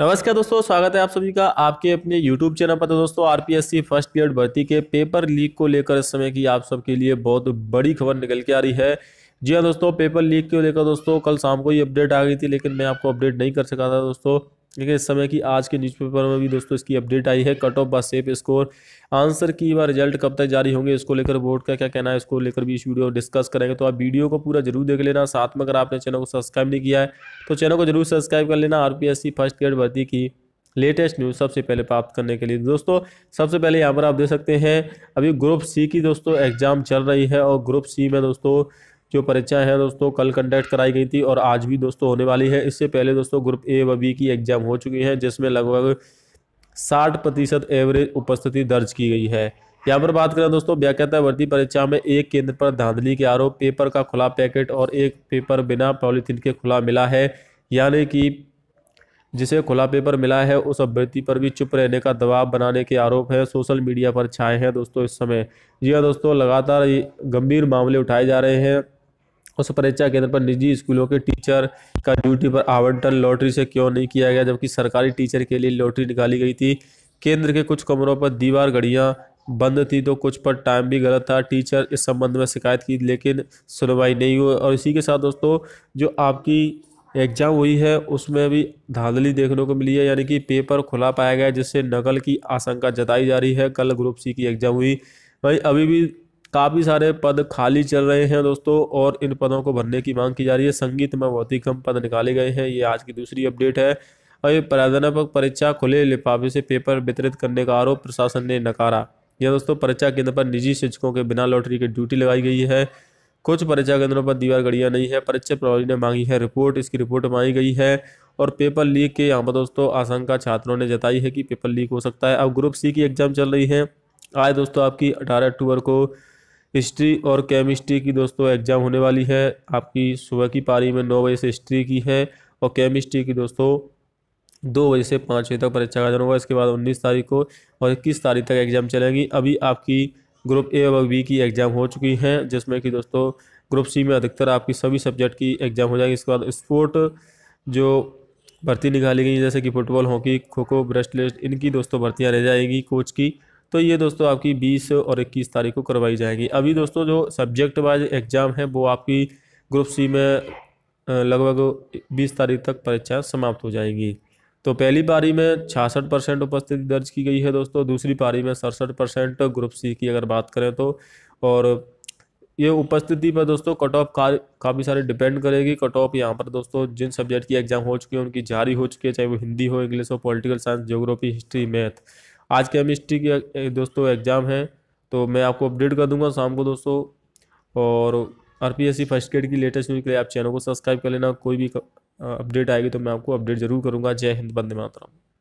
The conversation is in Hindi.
नमस्कार दोस्तों स्वागत है आप सभी का आपके अपने YouTube चैनल पर तो दोस्तों आरपीएससी फर्स्ट पीरियड भर्ती के पेपर लीक को लेकर इस समय की आप सबके लिए बहुत बड़ी खबर निकल के आ रही है जी हाँ दोस्तों पेपर लीक को लेकर दोस्तों कल शाम को ये अपडेट आ गई थी लेकिन मैं आपको अपडेट नहीं कर सका था दोस्तों लेकिन इस समय की आज के न्यूज़पेपर में भी दोस्तों इसकी अपडेट आई है कट ऑफ व सेफ स्कोर आंसर की व रिजल्ट कब तक जारी होंगे इसको लेकर बोर्ड का क्या कहना है इसको लेकर भी इस वीडियो डिस्कस करेंगे तो आप वीडियो को पूरा जरूर देख लेना साथ में अगर आपने चैनल को सब्सक्राइब नहीं किया है तो चैनल को जरूर सब्सक्राइब कर लेना आर फर्स्ट ग्रेड भर्ती की लेटेस्ट न्यूज़ सबसे पहले प्राप्त करने के लिए दोस्तों सबसे पहले यहाँ पर आप देख सकते हैं अभी ग्रुप सी की दोस्तों एग्ज़ाम चल रही है और ग्रुप सी में दोस्तों जो परीक्षा है दोस्तों कल कंडक्ट कराई गई थी और आज भी दोस्तों होने वाली है इससे पहले दोस्तों ग्रुप ए व बी की एग्जाम हो चुकी है जिसमें लगभग साठ प्रतिशत एवरेज उपस्थिति दर्ज की गई है यहाँ पर बात करें दोस्तों व्याख्याता भर्ती परीक्षा में एक केंद्र पर धांधली के आरोप पेपर का खुला पैकेट और एक पेपर बिना पॉलीथीन के खुला मिला है यानी कि जिसे खुला पेपर मिला है उस अभ्यर्थी पर भी चुप रहने का दबाव बनाने के आरोप है सोशल मीडिया पर छाए हैं दोस्तों इस समय जी हाँ दोस्तों लगातार गंभीर मामले उठाए जा रहे हैं उस परीक्षा केंद्र पर निजी स्कूलों के टीचर का ड्यूटी पर आवंटन लॉटरी से क्यों नहीं किया गया जबकि सरकारी टीचर के लिए लॉटरी निकाली गई थी केंद्र के कुछ कमरों पर दीवार घड़ियाँ बंद थी तो कुछ पर टाइम भी गलत था टीचर इस संबंध में शिकायत की लेकिन सुनवाई नहीं हुई और इसी के साथ दोस्तों जो आपकी एग्ज़ाम हुई है उसमें भी धांधली देखने को मिली है यानी कि पेपर खुला पाया गया जिससे नकल की आशंका जताई जा रही है कल ग्रुप सी की एग्ज़ाम हुई भाई अभी भी काफ़ी सारे पद खाली चल रहे हैं दोस्तों और इन पदों को भरने की मांग की जा रही है संगीत में बहुत ही कम पद निकाले गए हैं ये आज की दूसरी अपडेट है और ये प्राध्यापक परीक्षा खुले लिफाफे से पेपर वितरित करने का आरोप प्रशासन ने नकारा यह दोस्तों परीक्षा केंद्र पर निजी शिक्षकों के बिना लॉटरी की ड्यूटी लगाई गई है कुछ परीक्षा केंद्रों पर दीवार गड़ियाँ नहीं है परीक्षा प्रभारी ने मांगी है रिपोर्ट इसकी रिपोर्ट मांगी गई है और पेपर लीक के यहाँ पर दोस्तों आशंका छात्रों ने जताई है कि पेपर लीक हो सकता है अब ग्रुप सी की एग्जाम चल रही है आज दोस्तों आपकी अठारह अक्टूबर को हिस्ट्री और केमिस्ट्री की दोस्तों एग्ज़ाम होने वाली है आपकी सुबह की पारी में नौ बजे से हिस्ट्री की है और केमिस्ट्री की दोस्तों दो बजे से पाँच बजे तक परीक्षा का आयोजन होगा इसके बाद उन्नीस तारीख को और इक्कीस तारीख तक एग्ज़ाम चलेंगी अभी आपकी ग्रुप ए और बी की एग्ज़ाम हो चुकी हैं जिसमें कि दोस्तों ग्रुप सी में अधिकतर आपकी सभी सब्जेक्ट की एग्ज़ाम हो जाएगी इसके बाद स्पोर्ट जो भर्ती निकाली गई जैसे कि फुटबॉल हॉकी खो खो ब्रेस्ट लिस्ट इनकी दोस्तों भर्तियाँ रह जाएगी कोच की तो ये दोस्तों आपकी बीस और इक्कीस तारीख को करवाई जाएगी अभी दोस्तों जो सब्जेक्ट वाइज एग्ज़ाम है वो आपकी ग्रुप सी में लगभग बीस तारीख तक परीक्षा समाप्त हो जाएंगी तो पहली पारी में छियासठ परसेंट उपस्थिति दर्ज की गई है दोस्तों दूसरी पारी में सड़सठ परसेंट ग्रुप सी की अगर बात करें तो और ये उपस्थिति पर दोस्तों कट ऑफ काफ़ी सारे डिपेंड करेगी कट ऑफ यहाँ पर दोस्तों जिन सब्जेक्ट की एग्ज़ाम हो चुकी है उनकी जारी हो चुकी है चाहे वो हिंदी हो इंग्लिश हो political science geography history math आज केमिस्ट्री के दोस्तों एग्ज़ाम है तो मैं आपको अपडेट कर दूंगा शाम को दोस्तों और R P S C first grade की लेटेस्ट न्यूज़ के लिए आप चैनल को सब्सक्राइब कर लेना कोई भी अपडेट आएगी तो मैं आपको अपडेट जरूर करूँगा जय हिंद बंदे मातरम